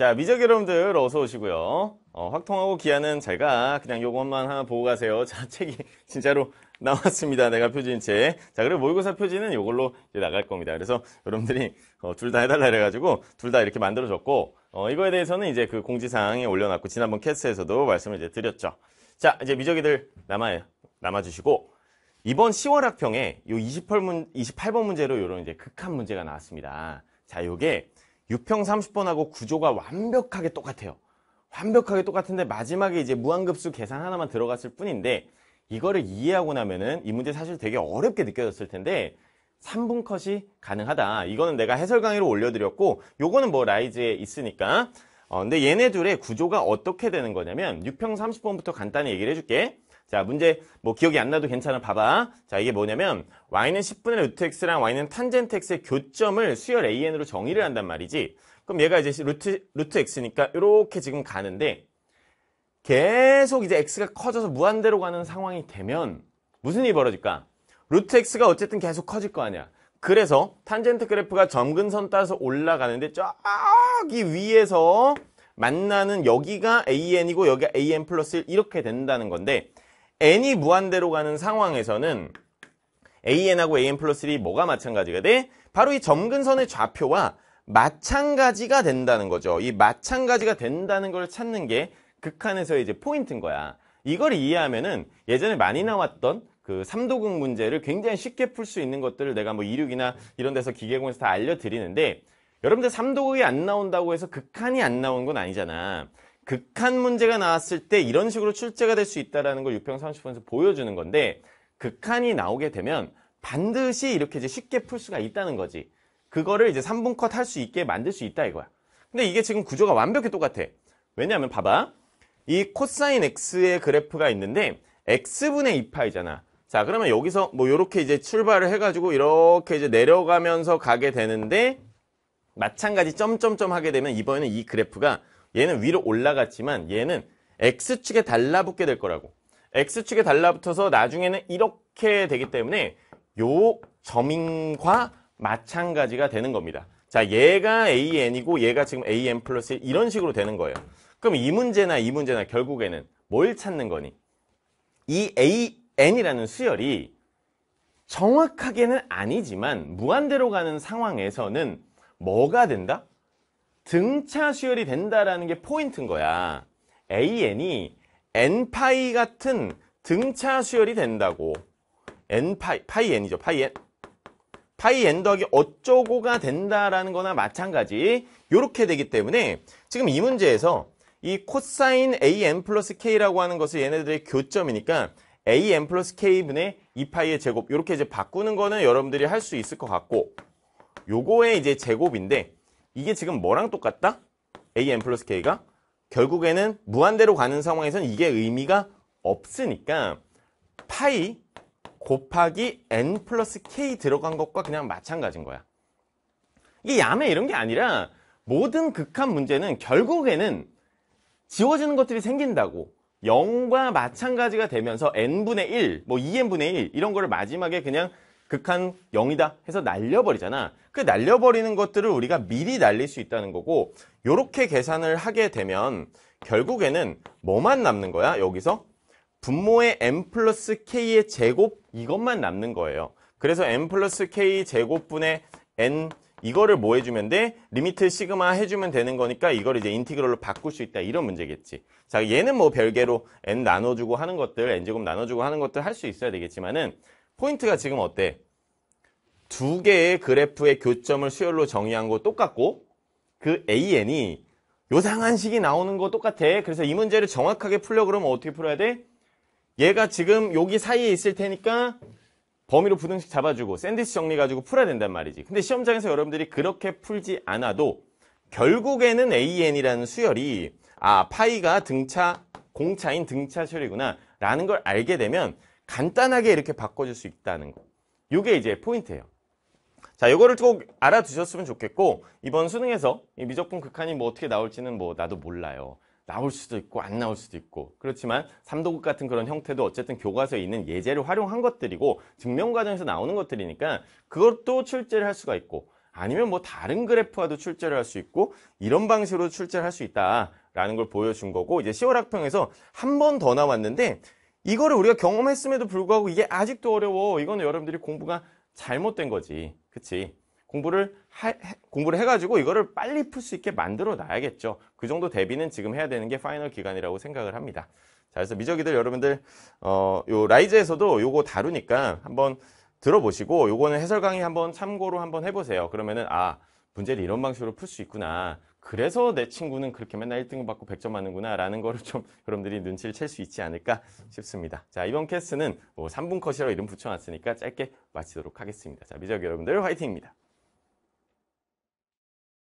자, 미적 여러분들 어서 오시고요. 어, 확통하고 기아는 제가 그냥 요것만 하나 보고 가세요. 자, 책이 진짜로 나왔습니다. 내가 표지인체. 자, 그리고 모의고사 표지는 요걸로 나갈 겁니다. 그래서 여러분들이 어, 둘 다 해달라 그래가지고 둘 다 이렇게 만들어졌고 어, 이거에 대해서는 이제 그 공지사항에 올려놨고 지난번 캐스에서도 말씀을 이제 드렸죠. 자, 이제 미적이들 남아 남아주시고 이번 10월 학평에 요 28문 28번 문제로 요런 이제 극한 문제가 나왔습니다. 자, 요게 6평 30번하고 구조가 완벽하게 똑같아요. 완벽하게 똑같은데 마지막에 이제 무한급수 계산 하나만 들어갔을 뿐인데 이거를 이해하고 나면은 이 문제 사실 되게 어렵게 느껴졌을 텐데 3분 컷이 가능하다. 이거는 내가 해설 강의로 올려드렸고 요거는 뭐 라이즈에 있으니까 어, 근데 얘네 둘의 구조가 어떻게 되는 거냐면 6평 30번부터 간단히 얘기를 해줄게. 자, 문제 뭐 기억이 안 나도 괜찮아. 봐봐. 자, 이게 뭐냐면 y는 10분의 루트 x랑 y는 탄젠트 x의 교점을 수열 an으로 정의를 한단 말이지. 그럼 얘가 이제 루트, 루트 x니까 이렇게 지금 가는데 계속 이제 x가 커져서 무한대로 가는 상황이 되면 무슨 일이 벌어질까? 루트 x가 어쨌든 계속 커질 거 아니야. 그래서 탄젠트 그래프가 점근선 따라서 올라가는데 저기 위에서 만나는 여기가 an이고 여기가 an 플러스 1 이렇게 된다는 건데 n이 무한대로 가는 상황에서는 an하고 an 플러스 1이 뭐가 마찬가지가 돼? 바로 이 점근선의 좌표와 마찬가지가 된다는 거죠. 이 마찬가지가 된다는 걸 찾는 게 극한에서의 이제 포인트인 거야. 이걸 이해하면은 예전에 많이 나왔던 그 삼도극 문제를 굉장히 쉽게 풀 수 있는 것들을 내가 뭐 이륙이나 이런 데서 기계공에서 다 알려드리는데 여러분들 삼도극이 안 나온다고 해서 극한이 안 나온 건 아니잖아. 극한 문제가 나왔을 때 이런 식으로 출제가 될 수 있다는 걸 6평 30분에서 보여주는 건데 극한이 나오게 되면 반드시 이렇게 이제 쉽게 풀 수가 있다는 거지. 그거를 이제 3분 컷 할 수 있게 만들 수 있다 이거야. 근데 이게 지금 구조가 완벽히 똑같아. 왜냐하면 봐봐. 이 코사인 x의 그래프가 있는데 x분의 2파이잖아. 자 그러면 여기서 뭐 이렇게 이제 출발을 해가지고 이렇게 이제 내려가면서 가게 되는데 마찬가지 점점점 하게 되면 이번에는 이 그래프가 얘는 위로 올라갔지만 얘는 X축에 달라붙게 될 거라고. X축에 달라붙어서 나중에는 이렇게 되기 때문에 요 점인과 마찬가지가 되는 겁니다. 자, 얘가 AN이고 얘가 지금 AN 플러스 이런 식으로 되는 거예요. 그럼 이 문제나 이 문제나 결국에는 뭘 찾는 거니? 이 AN이라는 수열이 정확하게는 아니지만 무한대로 가는 상황에서는 뭐가 된다? 등차 수열이 된다라는 게 포인트인 거야. AN이 n파이 같은 등차 수열이 된다고. n파이, 파이 n이죠. 파이 n. 파이 n 더하기 어쩌고가 된다라는 거나 마찬가지. 이렇게 되기 때문에 지금 이 문제에서 이 코사인 an 플러스 k라고 하는 것을 얘네들의 교점이니까 an 플러스 k분의 2파이의 제곱 이렇게 이제 바꾸는 거는 여러분들이 할 수 있을 것 같고 요거의 이제 제곱인데 이게 지금 뭐랑 똑같다? an 플러스 k가 결국에는 무한대로 가는 상황에선 이게 의미가 없으니까 파이 곱하기 n 플러스 k 들어간 것과 그냥 마찬가지인 거야. 이게 야매 이런 게 아니라 모든 극한 문제는 결국에는 지워지는 것들이 생긴다고 0과 마찬가지가 되면서 n분의 1, 뭐 2n분의 e 1 이런 거를 마지막에 그냥 극한 0이다 해서 날려버리잖아. 그 날려버리는 것들을 우리가 미리 날릴 수 있다는 거고 이렇게 계산을 하게 되면 결국에는 뭐만 남는 거야? 여기서 분모의 m 플러스 k의 제곱 이것만 남는 거예요. 그래서 m 플러스 k 제곱분의 n 이거를 뭐 해주면 돼? 리미트 시그마 해주면 되는 거니까 이걸 이제 인티그럴로 바꿀 수 있다 이런 문제겠지 자 얘는 뭐 별개로 n 나눠주고 하는 것들 n제곱 나눠주고 하는 것들 할 수 있어야 되겠지만은 포인트가 지금 어때? 두 개의 그래프의 교점을 수열로 정의한 거 똑같고 그 AN이 요상한 식이 나오는 거 똑같아. 그래서 이 문제를 정확하게 풀려 그러면 어떻게 풀어야 돼? 얘가 지금 여기 사이에 있을 테니까 범위로 부등식 잡아주고 샌드위치 정리 가지고 풀어야 된단 말이지. 근데 시험장에서 여러분들이 그렇게 풀지 않아도 결국에는 AN이라는 수열이 아 파이가 등차 공차인 등차 수열이구나 라는 걸 알게 되면 간단하게 이렇게 바꿔줄 수 있다는 거. 이게 이제 포인트예요. 자, 이거를 꼭 알아두셨으면 좋겠고 이번 수능에서 미적분 극한이 뭐 어떻게 나올지는 뭐 나도 몰라요. 나올 수도 있고 안 나올 수도 있고 그렇지만 삼도국 같은 그런 형태도 어쨌든 교과서에 있는 예제를 활용한 것들이고 증명 과정에서 나오는 것들이니까 그것도 출제를 할 수가 있고 아니면 뭐 다른 그래프와도 출제를 할 수 있고 이런 방식으로 출제를 할 수 있다라는 걸 보여준 거고 이제 10월 학평에서 한 번 더 나왔는데 이거를 우리가 경험했음에도 불구하고 이게 아직도 어려워. 이거는 여러분들이 공부가 잘못된 거지. 그치? 공부를, 하, 공부를 해가지고 이거를 빨리 풀 수 있게 만들어 놔야겠죠. 그 정도 대비는 지금 해야 되는 게 파이널 기간이라고 생각을 합니다. 자, 그래서 미적이들 여러분들, 어, 요 라이즈에서도 요거 다루니까 한번 들어보시고 요거는 해설 강의 한번 참고로 한번 해보세요. 그러면은, 아, 문제를 이런 방식으로 풀 수 있구나. 그래서 내 친구는 그렇게 맨날 1등 받고 100점 맞는구나 라는 거를 좀 여러분들이 눈치를 챌 수 있지 않을까 싶습니다. 자 이번 캐스트는 뭐 3분 컷이라고 이름 붙여놨으니까 짧게 마치도록 하겠습니다. 자 미적 여러분들 화이팅입니다.